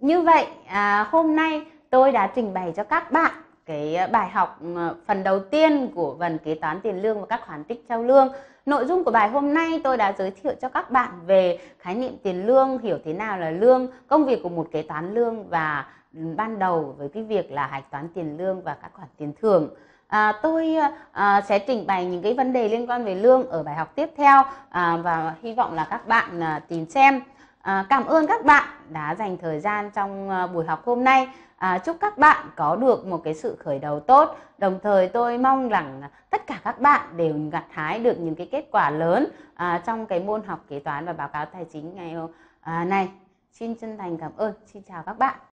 như vậy à, hôm nay tôi đã trình bày cho các bạn cái bài học ừ, phần đầu tiên của phần kế toán tiền lương và các khoản tích trao lương. Nội dung của bài hôm nay tôi đã giới thiệu cho các bạn về khái niệm tiền lương, hiểu thế nào là lương, công việc của một kế toán lương và ừ, ban đầu với cái việc là hạch toán tiền lương và các khoản tiền thưởng. À, tôi à, sẽ trình bày những cái vấn đề liên quan về lương ở bài học tiếp theo à, và hy vọng là các bạn à, tìm xem. À, cảm ơn các bạn đã dành thời gian trong ờ, buổi học hôm nay. À, chúc các bạn có được một cái sự khởi đầu tốt. Đồng thời tôi mong rằng tất cả các bạn đều gặt hái được những cái kết quả lớn à, trong cái môn học kế toán và báo cáo tài chính ngày hôm ờ, à, nay. Xin chân thành cảm ơn. Xin chào các bạn.